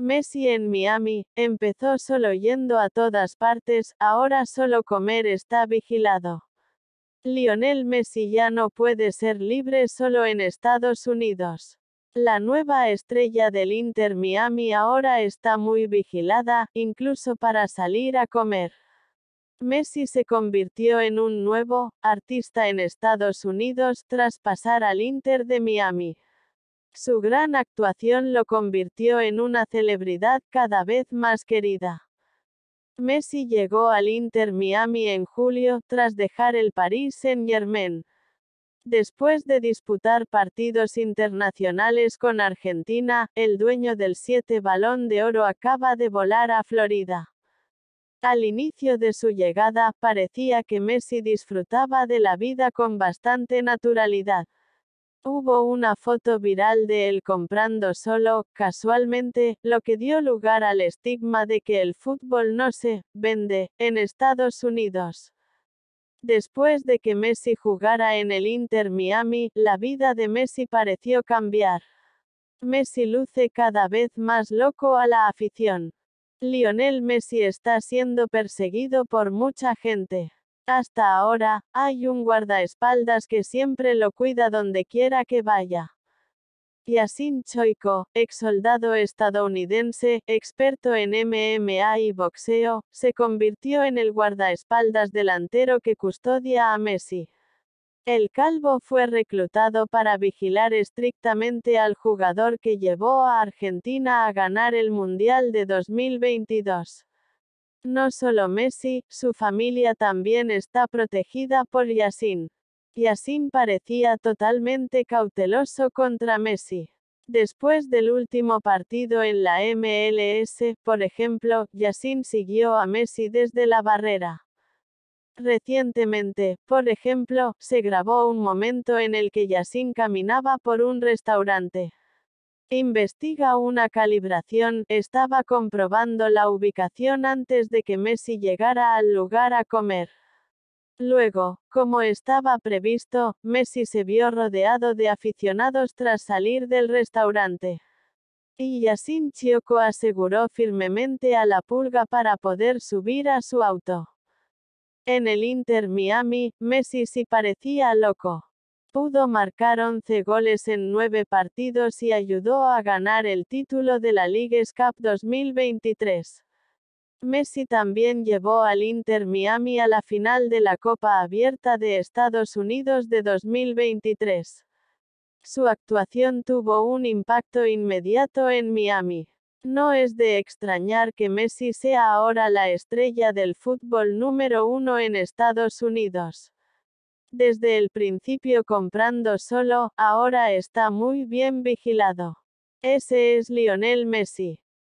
Messi en Miami, empezó solo yendo a todas partes, ahora solo comer está vigilado. Lionel Messi ya no puede ser libre solo en Estados Unidos. La nueva estrella del Inter Miami ahora está muy vigilada, incluso para salir a comer. Messi se convirtió en un nuevo artista en Estados Unidos tras pasar al Inter de Miami. Su gran actuación lo convirtió en una celebridad cada vez más querida. Messi llegó al Inter Miami en julio, tras dejar el Paris Saint-Germain. Después de disputar partidos internacionales con Argentina, el dueño del 7 Balón de Oro acaba de volar a Florida. Al inicio de su llegada, parecía que Messi disfrutaba de la vida con bastante naturalidad. Hubo una foto viral de él comprando solo, casualmente, lo que dio lugar al estigma de que el fútbol no se vende en Estados Unidos. Después de que Messi jugara en el Inter Miami, la vida de Messi pareció cambiar. Messi luce cada vez más loco a la afición. Lionel Messi está siendo perseguido por mucha gente. Hasta ahora, hay un guardaespaldas que siempre lo cuida donde quiera que vaya. Yasin Choico, ex soldado estadounidense, experto en MMA y boxeo, se convirtió en el guardaespaldas delantero que custodia a Messi. El calvo fue reclutado para vigilar estrictamente al jugador que llevó a Argentina a ganar el Mundial de 2022. No solo Messi, su familia también está protegida por Yassin. Yassin parecía totalmente cauteloso contra Messi. Después del último partido en la MLS, por ejemplo, Yassin siguió a Messi desde la barrera. Recientemente, por ejemplo, se grabó un momento en el que Yassin caminaba por un restaurante. Investiga una calibración, estaba comprobando la ubicación antes de que Messi llegara al lugar a comer. Luego, como estaba previsto, Messi se vio rodeado de aficionados tras salir del restaurante. Y Yasin Chioko aseguró firmemente a la pulga para poder subir a su auto. En el Inter Miami, Messi sí parecía loco. Pudo marcar 11 goles en 9 partidos y ayudó a ganar el título de la League's Cup 2023. Messi también llevó al Inter Miami a la final de la Copa Abierta de Estados Unidos de 2023. Su actuación tuvo un impacto inmediato en Miami. No es de extrañar que Messi sea ahora la estrella del fútbol número uno en Estados Unidos. Desde el principio comprando solo, ahora está muy bien vigilado. Ese es Lionel Messi.